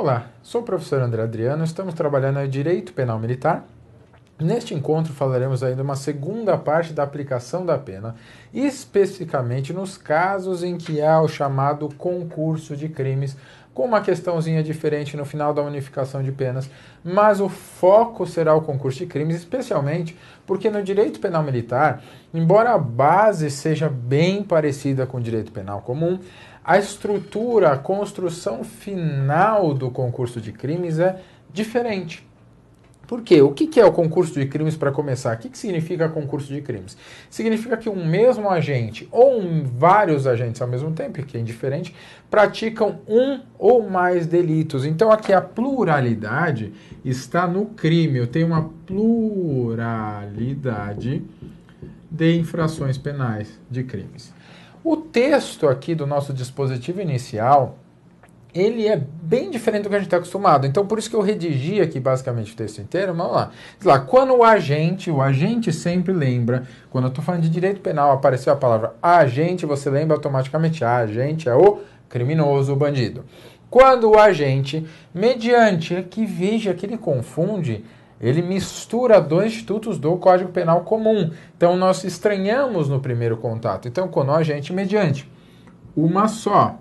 Olá, sou o professor André Adriano, estamos trabalhando em Direito Penal Militar. Neste encontro falaremos ainda uma segunda parte da aplicação da pena, especificamente nos casos em que há o chamado concurso de crimes, com uma questãozinha diferente no final da unificação de penas, mas o foco será o concurso de crimes, especialmente porque no direito penal militar, embora a base seja bem parecida com o direito penal comum, a estrutura, a construção final do concurso de crimes é diferente. Por quê? O que é o concurso de crimes para começar? O que significa concurso de crimes? Significa que um mesmo agente ou um, vários agentes ao mesmo tempo, que é indiferente, praticam um ou mais delitos. Então aqui a pluralidade está no crime. Eu tenho uma pluralidade de infrações penais, de crimes. O texto aqui do nosso dispositivo inicial, ele é bem diferente do que a gente está acostumado. Então, por isso que eu redigi aqui basicamente o texto inteiro. Vamos lá. Diz lá, quando o agente, o agente sempre lembra, quando eu estou falando de direito penal, apareceu a palavra agente, você lembra automaticamente, a ah, agente é o criminoso, o bandido. Quando o agente, mediante, que veja que ele confunde ele mistura dois institutos do Código Penal comum. Então nós estranhamos no primeiro contato. Então, com a gente mediante uma só,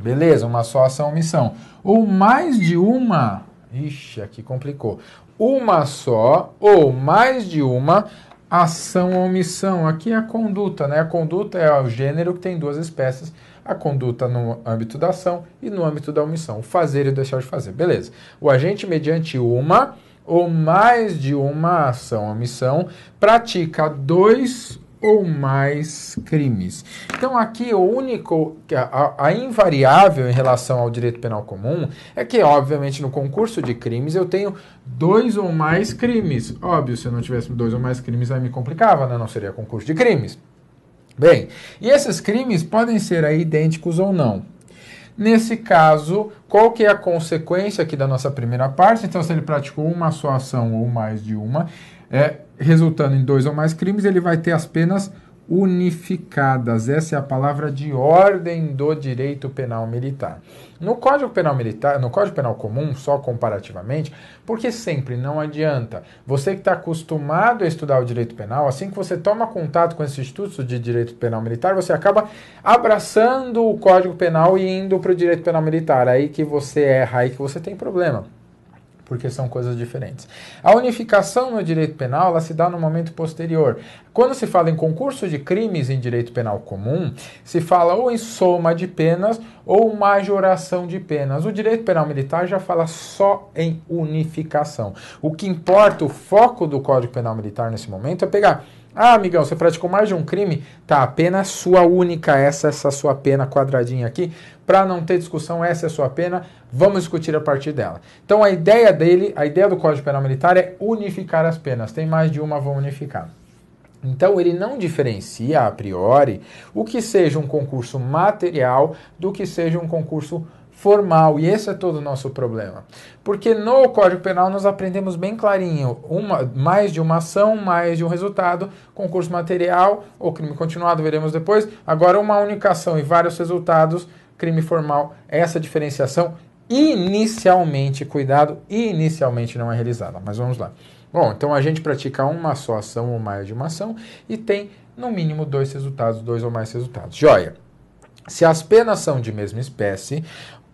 beleza, uma só ação omissão, ou mais de uma, ixi, aqui complicou, uma só ou mais de uma ação ou omissão. Aqui é a conduta, né? A conduta é o gênero que tem duas espécies, a conduta no âmbito da ação e no âmbito da omissão, o fazer e o deixar de fazer. Beleza. O agente mediante uma ou mais de uma ação ou missão, pratica dois ou mais crimes. Então aqui o único, a, a, invariável em relação ao direito penal comum é que, obviamente, no concurso de crimes eu tenho dois ou mais crimes. Óbvio, se eu não tivesse dois ou mais crimes aí me complicava, né? não seria concurso de crimes. Bem, e esses crimes podem ser aí idênticos ou não. Nesse caso, qual que é a consequência aqui da nossa primeira parte? Então, se ele praticou uma só ação ou mais de uma, é, resultando em dois ou mais crimes, ele vai ter as penas unificadas. Essa é a palavra de ordem do direito penal militar. No Código Penal Militar, no Código Penal Comum, só comparativamente, porque sempre não adianta. Você que está acostumado a estudar o direito penal, assim que você toma contato com esses institutos de direito penal militar, você acaba abraçando o Código Penal e indo para o direito penal militar. Aí que você erra, aí que você tem problema porque são coisas diferentes. A unificação no direito penal ela se dá no momento posterior. Quando se fala em concurso de crimes em direito penal comum, se fala ou em soma de penas ou majoração de penas. O direito penal militar já fala só em unificação. O que importa, o foco do Código Penal Militar nesse momento é pegar ah, amigão, você praticou mais de um crime? Tá, a pena é sua única, essa, essa sua pena quadradinha aqui. Para não ter discussão, essa é a sua pena, vamos discutir a partir dela. Então a ideia dele, a ideia do Código Penal Militar é unificar as penas. Tem mais de uma, vão unificar. Então ele não diferencia a priori o que seja um concurso material do que seja um concurso material formal. E esse é todo o nosso problema. Porque no Código Penal nós aprendemos bem clarinho, uma, mais de uma ação, mais de um resultado, concurso material ou crime continuado, veremos depois. Agora, uma única ação e vários resultados, crime formal, essa diferenciação inicialmente, cuidado, inicialmente não é realizada. Mas vamos lá. Bom, então a gente pratica uma só ação ou mais de uma ação e tem no mínimo dois resultados, dois ou mais resultados. Joia! Se as penas são de mesma espécie,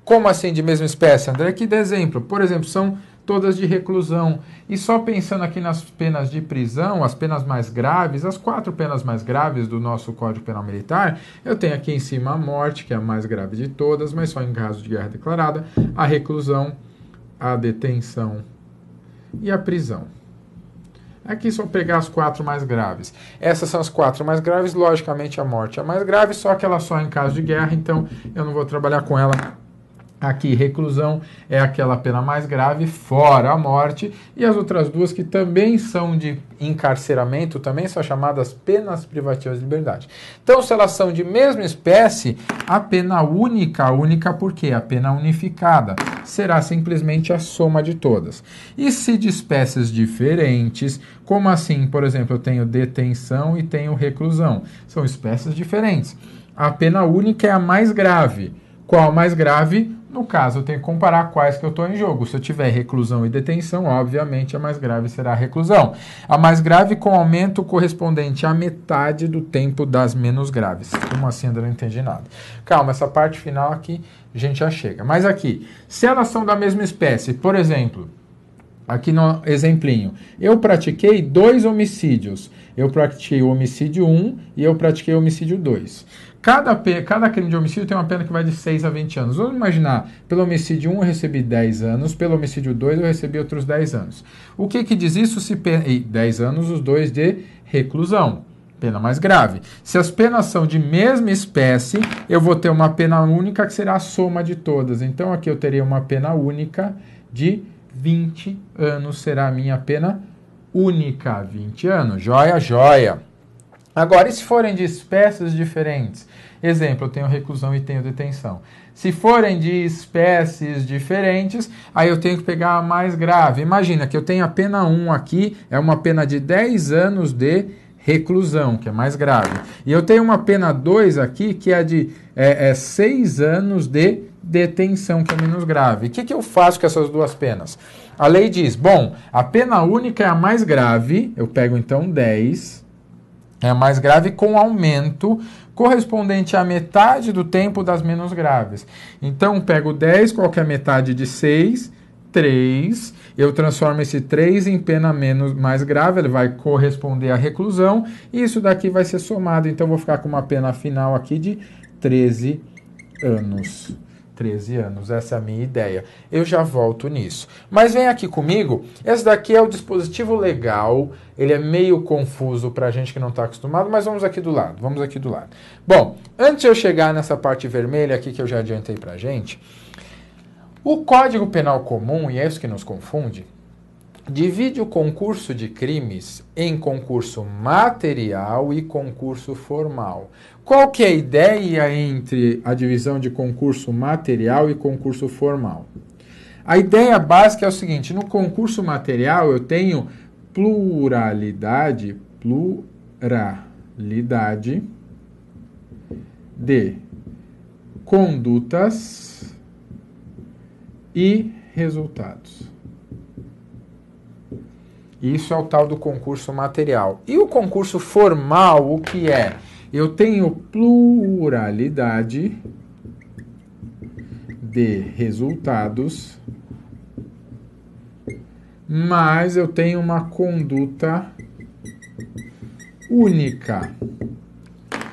como assim de mesma espécie, André? Aqui dá exemplo. Por exemplo, são todas de reclusão. E só pensando aqui nas penas de prisão, as penas mais graves, as quatro penas mais graves do nosso Código Penal Militar, eu tenho aqui em cima a morte, que é a mais grave de todas, mas só em caso de guerra declarada, a reclusão, a detenção e a prisão. Aqui só pegar as quatro mais graves. Essas são as quatro mais graves, logicamente a morte é a mais grave, só que ela só é em caso de guerra, então eu não vou trabalhar com ela Aqui, reclusão é aquela pena mais grave, fora a morte, e as outras duas que também são de encarceramento, também são chamadas penas privativas de liberdade. Então, se elas são de mesma espécie, a pena única, única porque a pena unificada será simplesmente a soma de todas. E se de espécies diferentes, como assim, por exemplo, eu tenho detenção e tenho reclusão, são espécies diferentes. A pena única é a mais grave. Qual mais grave? No caso, eu tenho que comparar quais que eu estou em jogo. Se eu tiver reclusão e detenção, obviamente a mais grave será a reclusão. A mais grave com aumento correspondente à metade do tempo das menos graves. Como assim, André? não entendi nada. Calma, essa parte final aqui a gente já chega. Mas aqui, se elas são da mesma espécie, por exemplo, Aqui no exemplinho, eu pratiquei dois homicídios. Eu pratiquei o homicídio 1 e eu pratiquei o homicídio 2. Cada, cada crime de homicídio tem uma pena que vai de 6 a 20 anos. Vamos imaginar, pelo homicídio 1 eu recebi 10 anos, pelo homicídio 2 eu recebi outros 10 anos. O que, que diz isso se pena... E 10 anos, os dois de reclusão, pena mais grave. Se as penas são de mesma espécie, eu vou ter uma pena única que será a soma de todas. Então aqui eu teria uma pena única de 20 anos será a minha pena única. 20 anos. Joia, joia. Agora, e se forem de espécies diferentes? Exemplo, eu tenho reclusão e tenho detenção. Se forem de espécies diferentes, aí eu tenho que pegar a mais grave. Imagina que eu tenho a pena 1 aqui, é uma pena de 10 anos de reclusão, que é mais grave. E eu tenho uma pena 2 aqui, que é de 6 é, é anos de detenção, que é menos grave. O que, que eu faço com essas duas penas? A lei diz, bom, a pena única é a mais grave, eu pego então 10, é a mais grave com aumento correspondente à metade do tempo das menos graves. Então, pego 10, qual que é a metade de 6? 3, eu transformo esse 3 em pena menos mais grave, ele vai corresponder à reclusão, e isso daqui vai ser somado, então vou ficar com uma pena final aqui de 13 anos. 13 anos, essa é a minha ideia. Eu já volto nisso. Mas vem aqui comigo, esse daqui é o dispositivo legal, ele é meio confuso para a gente que não está acostumado, mas vamos aqui do lado, vamos aqui do lado. Bom, antes de eu chegar nessa parte vermelha aqui que eu já adiantei para a gente, o Código Penal Comum, e é isso que nos confunde, divide o concurso de crimes em concurso material e concurso formal. Qual que é a ideia entre a divisão de concurso material e concurso formal? A ideia básica é o seguinte: no concurso material eu tenho pluralidade, pluralidade de condutas e resultados. Isso é o tal do concurso material. E o concurso formal, o que é? Eu tenho pluralidade de resultados, mas eu tenho uma conduta única.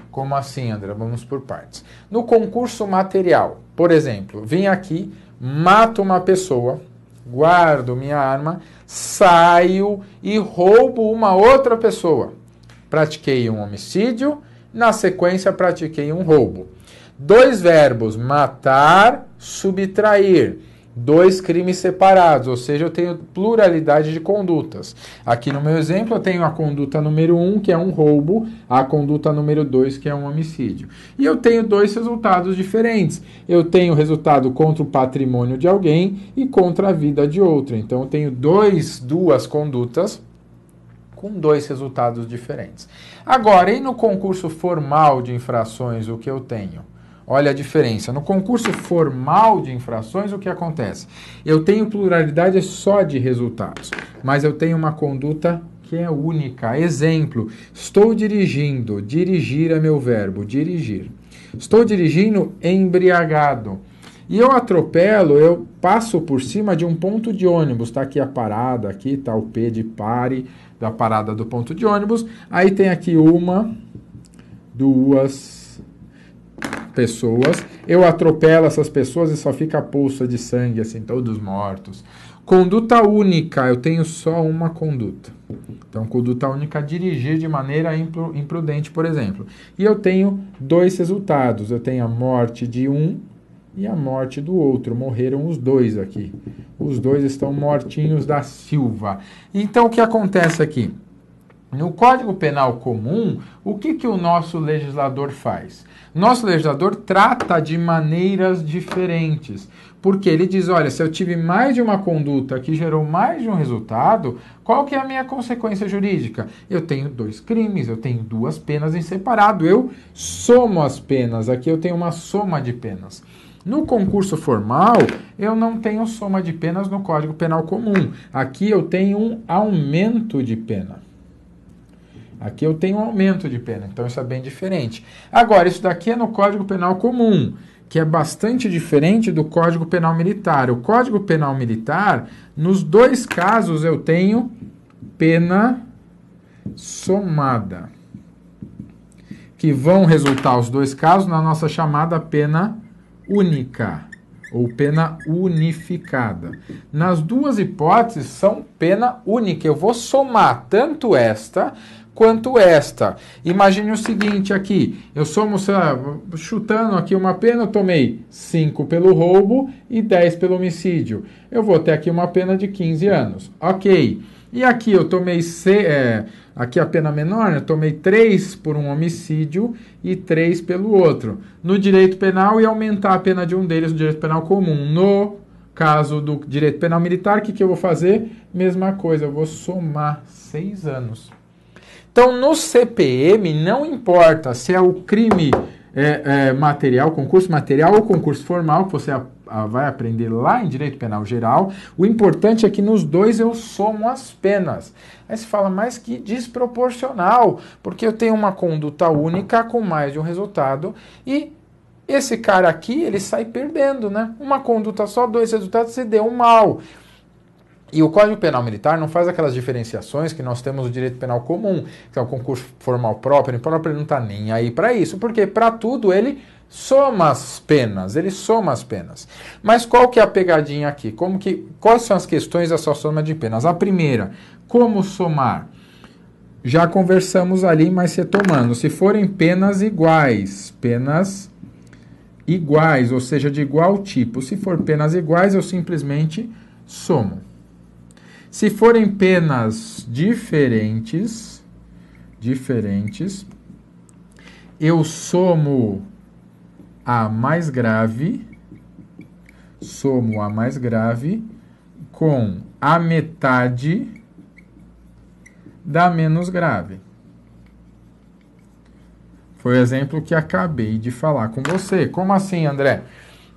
Como assim, André? Vamos por partes. No concurso material, por exemplo, vim aqui mato uma pessoa, guardo minha arma, saio e roubo uma outra pessoa. Pratiquei um homicídio, na sequência pratiquei um roubo. Dois verbos: matar, subtrair dois crimes separados, ou seja, eu tenho pluralidade de condutas. Aqui no meu exemplo, eu tenho a conduta número um, que é um roubo, a conduta número dois, que é um homicídio. E eu tenho dois resultados diferentes. Eu tenho resultado contra o patrimônio de alguém e contra a vida de outro. Então, eu tenho dois, duas condutas com dois resultados diferentes. Agora, e no concurso formal de infrações, o que eu tenho? Olha a diferença. No concurso formal de infrações, o que acontece? Eu tenho pluralidade só de resultados, mas eu tenho uma conduta que é única. Exemplo: estou dirigindo. Dirigir é meu verbo, dirigir. Estou dirigindo embriagado. E eu atropelo, eu passo por cima de um ponto de ônibus. Está aqui a parada, aqui está o P de pare da parada do ponto de ônibus. Aí tem aqui uma, duas, pessoas, eu atropelo essas pessoas e só fica a poça de sangue, assim, todos mortos. Conduta única, eu tenho só uma conduta. Então, conduta única, é dirigir de maneira imprudente, por exemplo. E eu tenho dois resultados: eu tenho a morte de um e a morte do outro. Morreram os dois aqui. Os dois estão mortinhos da Silva. Então, o que acontece aqui? No Código Penal Comum, o que, que o nosso legislador faz? Nosso legislador trata de maneiras diferentes, porque ele diz, olha, se eu tive mais de uma conduta que gerou mais de um resultado, qual que é a minha consequência jurídica? Eu tenho dois crimes, eu tenho duas penas em separado, eu somo as penas, aqui eu tenho uma soma de penas. No concurso formal, eu não tenho soma de penas no Código Penal Comum. Aqui eu tenho um aumento de pena. Aqui eu tenho um aumento de pena, então isso é bem diferente. Agora, isso daqui é no Código Penal Comum, que é bastante diferente do Código Penal Militar. O Código Penal Militar, nos dois casos eu tenho pena somada, que vão resultar os dois casos na nossa chamada pena única ou pena unificada. Nas duas hipóteses são pena única. Eu vou somar tanto esta quanto esta. Imagine o seguinte aqui, eu sou chutando aqui uma pena, eu tomei 5 pelo roubo e 10 pelo homicídio. Eu vou ter aqui uma pena de 15 anos. Ok. E aqui eu tomei, é, aqui a pena menor, eu tomei 3 por um homicídio e 3 pelo outro. No direito penal, e aumentar a pena de um deles no direito penal comum. No caso do direito penal militar, o que, que eu vou fazer? Mesma coisa, eu vou somar 6 anos. Então, no CPM, não importa se é o crime é, é, material, concurso material ou concurso formal, que você a, a, vai aprender lá em Direito Penal Geral. O importante é que nos dois eu somo as penas. Aí se fala, mais que desproporcional, porque eu tenho uma conduta única com mais de um resultado e esse cara aqui, ele sai perdendo, né? Uma conduta só, dois resultados, você deu mal. E o Código Penal Militar não faz aquelas diferenciações que nós temos no direito penal comum, que é o concurso formal próprio, o próprio não está nem aí para isso, porque para tudo ele soma as penas, ele soma as penas. Mas qual que é a pegadinha aqui? Como que, quais são as questões dessa soma de penas? A primeira, como somar? Já conversamos ali, mas retomando, se forem penas iguais, penas iguais, ou seja, de igual tipo, se for penas iguais, eu simplesmente somo. Se forem penas diferentes, diferentes, eu somo a mais grave, somo a mais grave com a metade da menos grave. Foi o exemplo que acabei de falar com você. Como assim, André?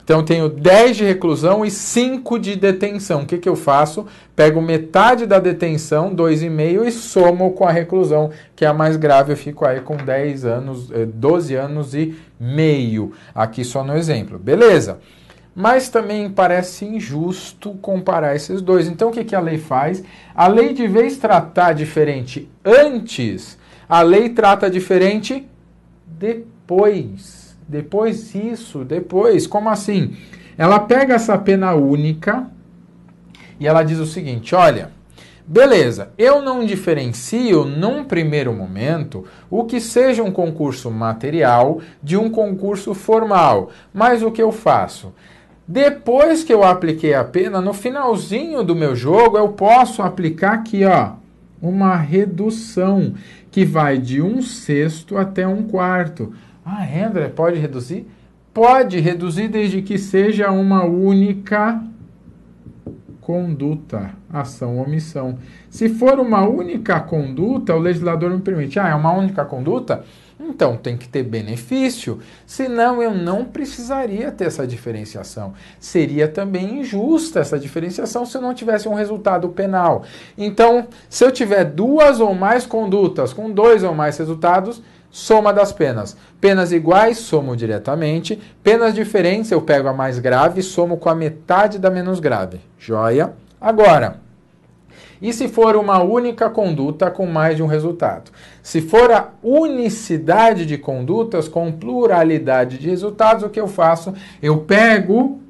Então tenho 10 de reclusão e 5 de detenção. O que, que eu faço? Pego metade da detenção, 2,5, e somo com a reclusão, que é a mais grave. Eu fico aí com 10 anos, 12 eh, anos e meio, aqui só no exemplo. Beleza. Mas também parece injusto comparar esses dois. Então o que, que a lei faz? A lei, de vez tratar diferente antes, a lei trata diferente depois depois isso, depois, como assim? Ela pega essa pena única e ela diz o seguinte: olha, beleza, eu não diferencio num primeiro momento o que seja um concurso material de um concurso formal, mas o que eu faço? Depois que eu apliquei a pena, no finalzinho do meu jogo, eu posso aplicar aqui, ó, uma redução que vai de um sexto até um quarto. Ah, é, André, pode reduzir? Pode reduzir desde que seja uma única conduta, ação ou omissão. Se for uma única conduta, o legislador me permite, ah, é uma única conduta? Então tem que ter benefício, senão eu não precisaria ter essa diferenciação. Seria também injusta essa diferenciação se eu não tivesse um resultado penal. Então, se eu tiver duas ou mais condutas com dois ou mais resultados, Soma das penas. Penas iguais, somo diretamente. Penas diferentes, eu pego a mais grave e somo com a metade da menos grave. Joia? Agora, e se for uma única conduta com mais de um resultado? Se for a unicidade de condutas com pluralidade de resultados, o que eu faço? Eu pego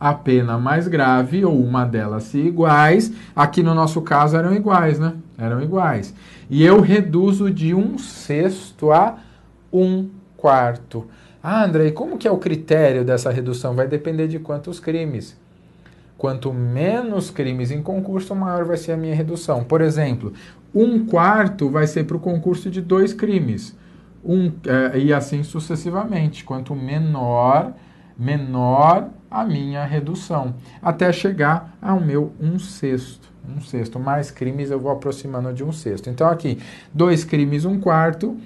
a pena mais grave ou uma delas se iguais. Aqui no nosso caso eram iguais, né? Eram iguais. E eu reduzo de um sexto a um quarto. Ah, Andrei, como que é o critério dessa redução? Vai depender de quantos crimes. Quanto menos crimes em concurso, maior vai ser a minha redução. Por exemplo, um quarto vai ser para o concurso de dois crimes. Um, eh, e assim sucessivamente. Quanto menor, menor a minha redução, até chegar ao meu um sexto. Um sexto, mais crimes eu vou aproximando de um sexto. Então aqui, dois crimes, um quarto,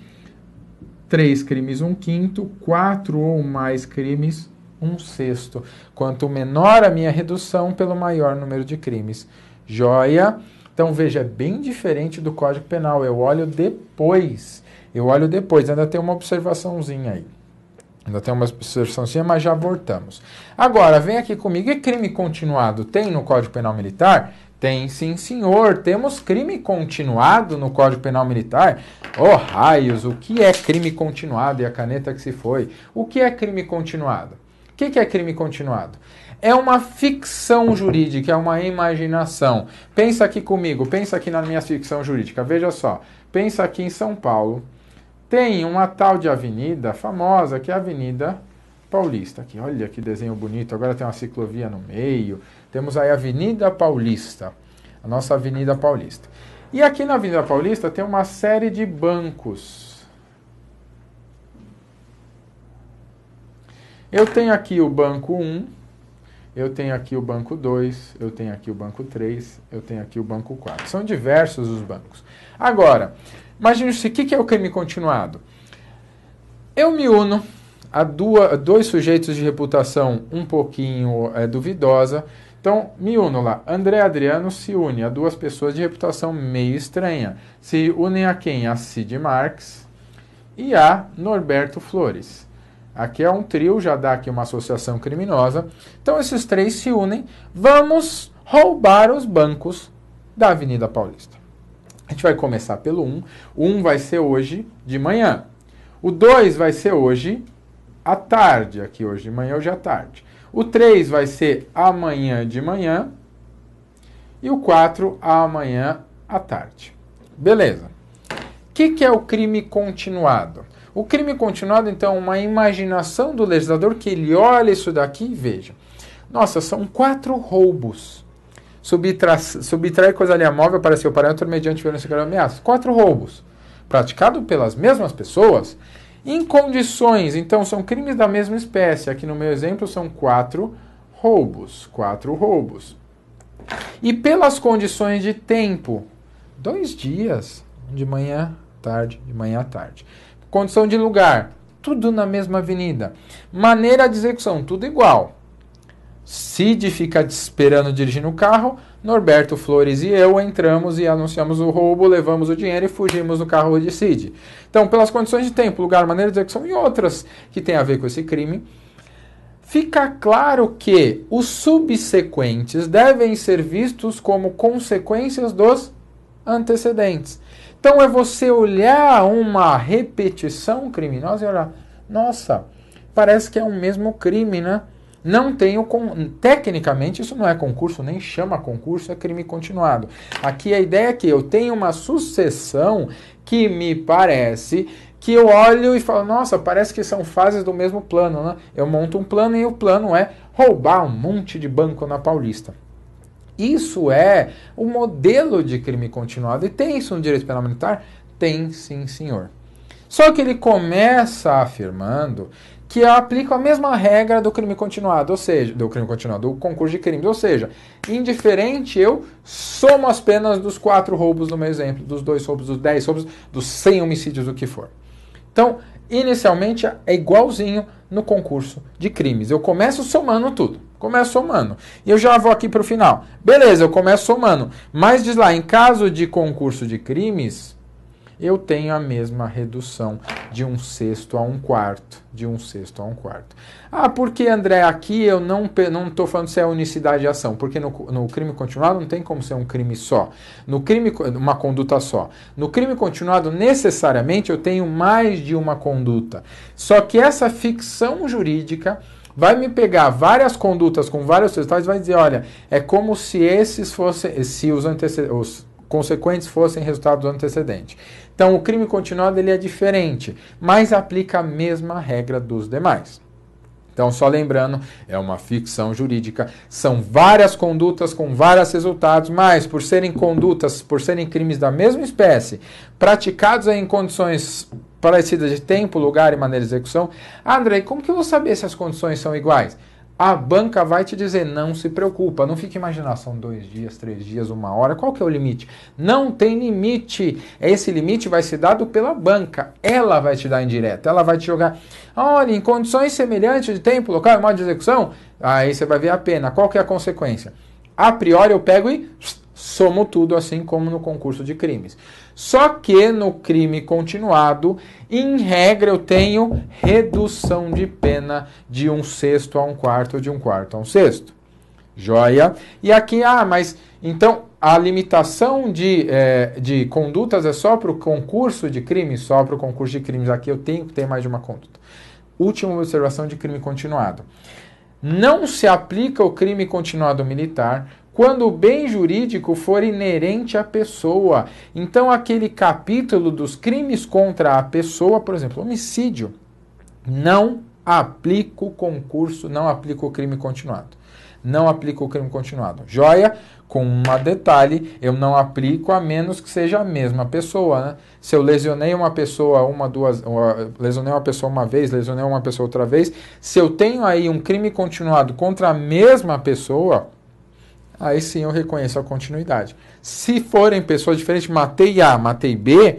três crimes, um quinto, quatro ou mais crimes, um sexto. Quanto menor a minha redução, pelo maior número de crimes. Joia! Então veja, é bem diferente do Código Penal. Eu olho depois. Eu olho depois, ainda tem uma observaçãozinha aí. Ainda tem uma observaçãozinha, mas já voltamos. Agora, vem aqui comigo. E crime continuado tem no Código Penal Militar? Tem sim, senhor. Temos crime continuado no Código Penal Militar? Oh, raios, o que é crime continuado? E a caneta que se foi. O que é crime continuado? O que é crime continuado? É uma ficção jurídica, é uma imaginação. Pensa aqui comigo, pensa aqui na minha ficção jurídica. Veja só, pensa aqui em São Paulo tem uma tal de avenida famosa, que é a Avenida Paulista. Aqui, olha que desenho bonito, agora tem uma ciclovia no meio. Temos aí a Avenida Paulista, a nossa Avenida Paulista. E aqui na Avenida Paulista tem uma série de bancos. Eu tenho aqui o banco 1, eu tenho aqui o banco 2, eu tenho aqui o banco 3, eu tenho aqui o banco 4. São diversos os bancos. Agora, imagine-se, o que, é o crime continuado? Eu me uno a duas, dois sujeitos de reputação um pouquinho é, duvidosa. Então, me uno lá. André Adriano se une a duas pessoas de reputação meio estranha. Se unem a quem? A Cid Marx e a Norberto Flores. Aqui é um trio, já dá aqui uma associação criminosa. Então esses três se unem. Vamos roubar os bancos da Avenida Paulista. A gente vai começar pelo 1. Um. O 1 um vai ser hoje de manhã. O 2 vai ser hoje à tarde. Aqui hoje de manhã, hoje à tarde. O 3 vai ser amanhã de manhã. E o 4 amanhã à tarde. Beleza. O que, que é o crime continuado? O crime continuado, então, é uma imaginação do legislador que ele olha isso daqui e veja. Nossa, são quatro roubos. Subtra subtrair coisa móvel para seu parâmetro mediante violência grave ameaça. Quatro roubos. Praticado pelas mesmas pessoas, em condições, então são crimes da mesma espécie. Aqui no meu exemplo são quatro roubos. Quatro roubos. E pelas condições de tempo, dois dias, de manhã, tarde, de manhã à tarde. Condição de lugar, tudo na mesma avenida. Maneira de execução, tudo igual. Cid fica esperando dirigindo o carro. Norberto Flores e eu entramos e anunciamos o roubo, levamos o dinheiro e fugimos no carro de Cid. Então, pelas condições de tempo, lugar, maneira de execução e outras que têm a ver com esse crime, fica claro que os subsequentes devem ser vistos como consequências dos antecedentes. Então é você olhar uma repetição criminosa e olhar, nossa, parece que é o um mesmo crime, né? Não tenho com, tecnicamente isso não é concurso, nem chama concurso, é crime continuado. Aqui a ideia é que eu tenho uma sucessão que me parece que eu olho e falo, nossa, parece que são fases do mesmo plano, né? Eu monto um plano e o plano é roubar um monte de banco na Paulista. Isso é o modelo de crime continuado. E tem isso no direito penal militar? Tem sim, senhor. Só que ele começa afirmando que aplica a mesma regra do crime continuado, ou seja, do crime continuado, do concurso de crimes, ou seja, indiferente eu somo as penas dos quatro roubos no meu exemplo, dos dois roubos, dos dez roubos, dos cem homicídios, o que for. Então, inicialmente é igualzinho no concurso de crimes. Eu começo somando tudo. Começo somando. E eu já vou aqui para o final. Beleza, eu começo somando. Mas diz lá, em caso de concurso de crimes, eu tenho a mesma redução de um sexto a um quarto. De um sexto a um quarto. Ah, porque André, aqui eu não estou falando se é unicidade de ação, porque no, no, crime continuado não tem como ser um crime só. No crime, uma conduta só. No crime continuado, necessariamente, eu tenho mais de uma conduta. Só que essa ficção jurídica vai me pegar várias condutas com vários resultados e vai dizer, olha, é como se esses fossem, se os, os consequentes fossem resultado do antecedente. Então, o crime continuado ele é diferente, mas aplica a mesma regra dos demais. Então, só lembrando, é uma ficção jurídica, são várias condutas com vários resultados, mas por serem condutas, por serem crimes da mesma espécie, praticados em condições parecida de tempo, lugar e maneira de execução. Ah, Andrei, como que eu vou saber se as condições são iguais? A banca vai te dizer, não se preocupa, não fique imaginando, são dois dias, três dias, uma hora, qual que é o limite? Não tem limite. Esse limite vai ser dado pela banca. Ela vai te dar direto. ela vai te jogar. Olha, em condições semelhantes de tempo, local e modo de execução, aí você vai ver a pena. Qual que é a consequência? A priori eu pego e Somo tudo assim como no concurso de crimes. Só que no crime continuado, em regra, eu tenho redução de pena de um sexto a um quarto, de um quarto a um sexto. Joia. E aqui, ah, mas então a limitação de, é, de condutas é só para o concurso de crimes? Só para o concurso de crimes. Aqui eu tenho que ter mais de uma conduta. Última observação de crime continuado. Não se aplica o crime continuado militar quando o bem jurídico for inerente à pessoa. Então, aquele capítulo dos crimes contra a pessoa, por exemplo, homicídio, não aplica o concurso, não aplica o crime continuado. Não aplica o crime continuado. Joia, com um detalhe, eu não aplico a menos que seja a mesma pessoa. Né? Se eu lesionei uma pessoa uma, duas, lesionei uma pessoa uma vez, lesionei uma pessoa outra vez, se eu tenho aí um crime continuado contra a mesma pessoa, aí sim eu reconheço a continuidade. Se forem pessoas diferentes, matei A, matei B,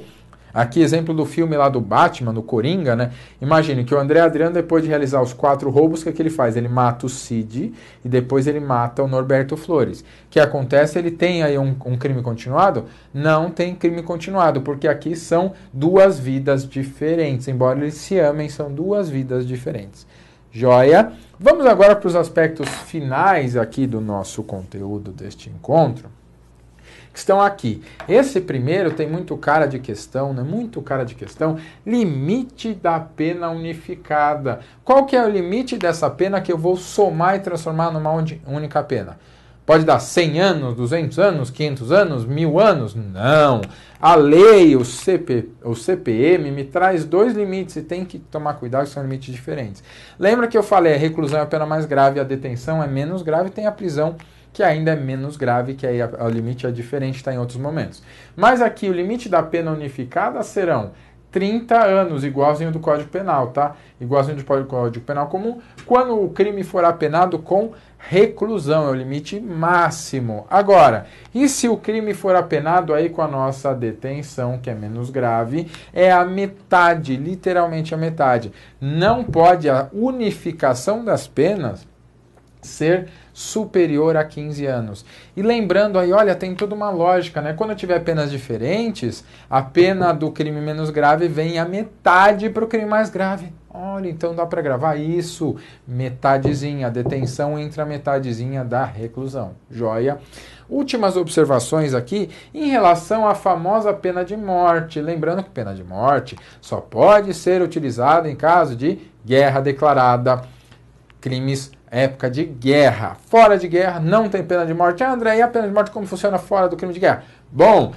aqui exemplo do filme lá do Batman, do Coringa, né? Imagine que o André Adriano, depois de realizar os quatro roubos, o que, é que ele faz? Ele mata o Cid e depois ele mata o Norberto Flores. O que acontece? Ele tem aí um, um crime continuado? Não tem crime continuado, porque aqui são duas vidas diferentes. Embora eles se amem, são duas vidas diferentes. Joia. Vamos agora para os aspectos finais aqui do nosso conteúdo deste encontro, que estão aqui. Esse primeiro tem muito cara de questão, né? Muito cara de questão. Limite da pena unificada. Qual que é o limite dessa pena que eu vou somar e transformar numa única pena? Pode dar 100 anos, 200 anos, 500 anos, 1000 anos? Não. A lei, o, CP, o CPM, me traz dois limites e tem que tomar cuidado, que são limites diferentes. Lembra que eu falei, a reclusão é a pena mais grave, a detenção é menos grave, tem a prisão que ainda é menos grave, que aí o limite é diferente, está em outros momentos. Mas aqui o limite da pena unificada serão 30 anos, igualzinho do Código Penal, tá? Igualzinho do Código Penal comum, quando o crime for apenado com reclusão, é o limite máximo. Agora, e se o crime for apenado aí com a nossa detenção, que é menos grave, é a metade, literalmente a metade. Não pode a unificação das penas ser superior a 15 anos. E lembrando aí, olha, tem toda uma lógica, né? Quando tiver penas diferentes, a pena do crime menos grave vem a metade para o crime mais grave. Olha, então dá para gravar isso, metadezinha, detenção entra a metadezinha da reclusão. Joia. Últimas observações aqui em relação à famosa pena de morte. Lembrando que pena de morte só pode ser utilizada em caso de guerra declarada, crimes época de guerra. Fora de guerra não tem pena de morte. Ah, André, e a pena de morte como funciona fora do crime de guerra? Bom,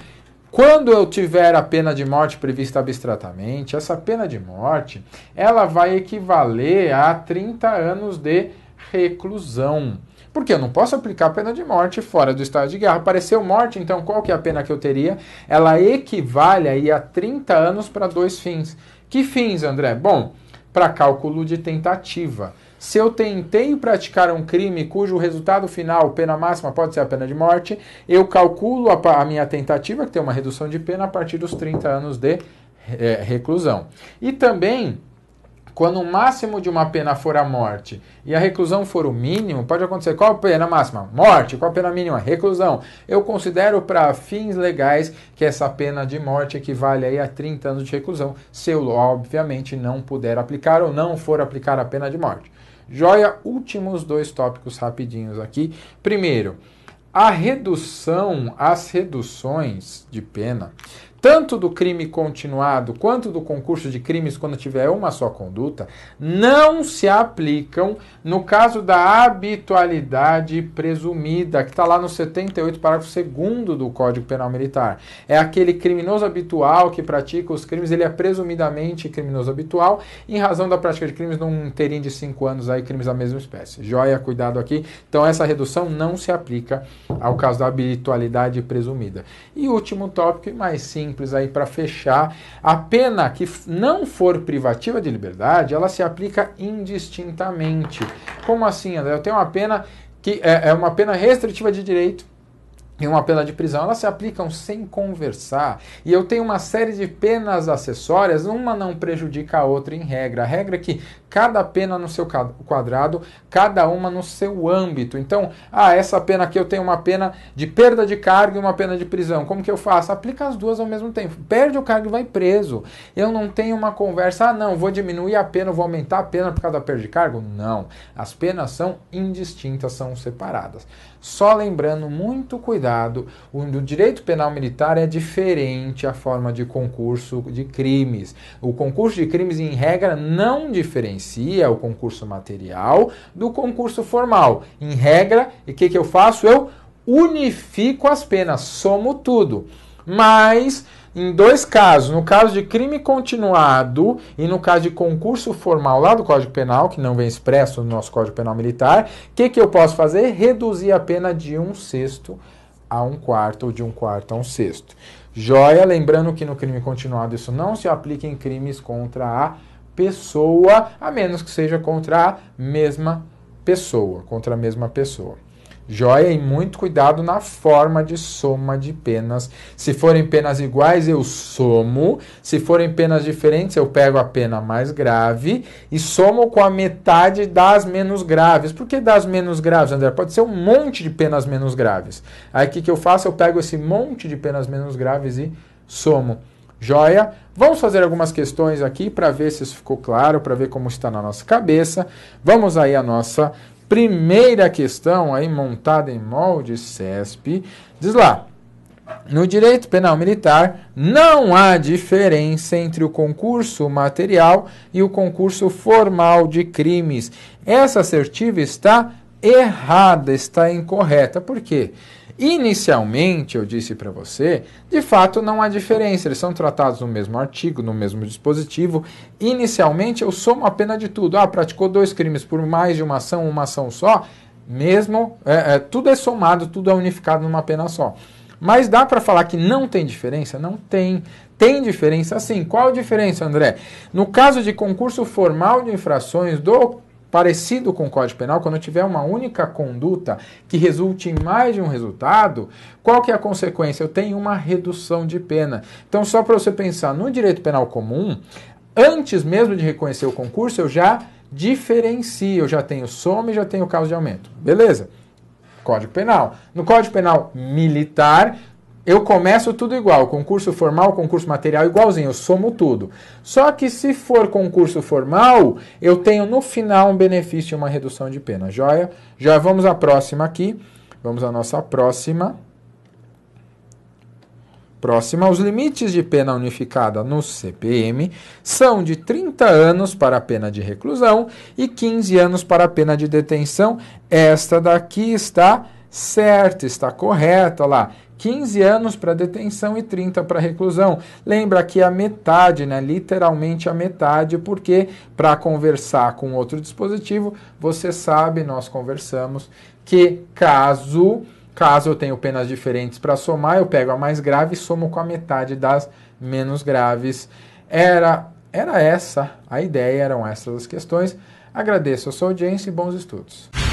quando eu tiver a pena de morte prevista abstratamente, essa pena de morte, ela vai equivaler a 30 anos de reclusão. Porque eu não posso aplicar a pena de morte fora do estado de guerra. Apareceu morte, então qual que é a pena que eu teria? Ela equivale aí a 30 anos para dois fins. Que fins, André? Bom, para cálculo de tentativa se eu tentei praticar um crime cujo resultado final, pena máxima, pode ser a pena de morte, eu calculo a, a minha tentativa, que tem uma redução de pena, a partir dos 30 anos de é, reclusão. E também quando o máximo de uma pena for a morte e a reclusão for o mínimo, pode acontecer qual a pena máxima? Morte. Qual a pena mínima? Reclusão. Eu considero para fins legais que essa pena de morte equivale aí a 30 anos de reclusão, se eu, obviamente, não puder aplicar ou não for aplicar a pena de morte. Joia, últimos dois tópicos rapidinhos aqui. Primeiro, a redução, as reduções de pena tanto do crime continuado quanto do concurso de crimes quando tiver uma só conduta, não se aplicam no caso da habitualidade presumida, que está lá no 78, parágrafo 2 do Código Penal Militar. É aquele criminoso habitual que pratica os crimes, ele é presumidamente criminoso habitual, em razão da prática de crimes num terim de 5 anos aí, crimes da mesma espécie. Joia, cuidado aqui. Então essa redução não se aplica ao caso da habitualidade presumida. E último tópico, mais sim simples aí para fechar. A pena que não for privativa de liberdade, ela se aplica indistintamente. Como assim, André? Eu tenho uma pena que é, é uma pena restritiva de direito e uma pena de prisão, elas se aplicam sem conversar. E eu tenho uma série de penas acessórias, uma não prejudica a outra em regra. A regra é que cada pena no seu quadrado, cada uma no seu âmbito. Então, ah, essa pena aqui eu tenho uma pena de perda de cargo e uma pena de prisão. Como que eu faço? Aplica as duas ao mesmo tempo. Perde o cargo e vai preso. Eu não tenho uma conversa, ah, não, vou diminuir a pena, vou aumentar a pena por causa da perda de cargo. Não. As penas são indistintas, são separadas. Só lembrando, muito cuidado cuidado. O, direito penal militar é diferente a forma de concurso de crimes. O concurso de crimes, em regra, não diferencia o concurso material do concurso formal. Em regra, o que, que eu faço? Eu unifico as penas, somo tudo. Mas em dois casos, no caso de crime continuado e no caso de concurso formal lá do Código Penal, que não vem expresso no nosso Código Penal Militar, o que, que eu posso fazer? Reduzir a pena de um sexto a um quarto ou de um quarto a um sexto. Joia, lembrando que no crime continuado isso não se aplica em crimes contra a pessoa, a menos que seja contra a mesma pessoa, contra a mesma pessoa. Joia e muito cuidado na forma de soma de penas. Se forem penas iguais, eu somo. Se forem penas diferentes, eu pego a pena mais grave e somo com a metade das menos graves. Por que das menos graves, André? Pode ser um monte de penas menos graves. Aí o que, que eu faço? Eu pego esse monte de penas menos graves e somo. Joia? Vamos fazer algumas questões aqui para ver se isso ficou claro, para ver como está na nossa cabeça. Vamos aí a nossa Primeira questão aí montada em molde CESP, diz lá: no direito penal militar, não há diferença entre o concurso material e o concurso formal de crimes. Essa assertiva está errada, está incorreta. Por quê? Inicialmente, eu disse para você, de fato não há diferença, eles são tratados no mesmo artigo, no mesmo dispositivo. Inicialmente, eu somo a pena de tudo. Ah, praticou dois crimes por mais de uma ação, uma ação só, mesmo, é, é, tudo é somado, tudo é unificado numa pena só. Mas dá para falar que não tem diferença? Não tem. Tem diferença sim. Qual a diferença, André? No caso de concurso formal de infrações do parecido com o Código Penal, quando tiver uma única conduta que resulte em mais de um resultado, qual que é a consequência? Eu tenho uma redução de pena. Então, só para você pensar, no direito penal comum, antes mesmo de reconhecer o concurso, eu já diferencio, eu já tenho soma e já tenho causa de aumento. Beleza? Código Penal. No Código Penal Militar, eu começo tudo igual, concurso formal, concurso material igualzinho, eu somo tudo. Só que se for concurso formal, eu tenho no final um benefício e uma redução de pena, joia? Já vamos à próxima aqui. Vamos à nossa próxima. Próxima, os limites de pena unificada no CPM são de 30 anos para a pena de reclusão e 15 anos para a pena de detenção. Esta daqui está certo, está correto, lá. 15 anos para detenção e 30 para reclusão. Lembra que a metade, né? Literalmente a metade, porque para conversar com outro dispositivo, você sabe, nós conversamos que caso caso eu tenho penas diferentes para somar, eu pego a mais grave e somo com a metade das menos graves. Era era essa a ideia, eram essas as questões. Agradeço a sua audiência e bons estudos.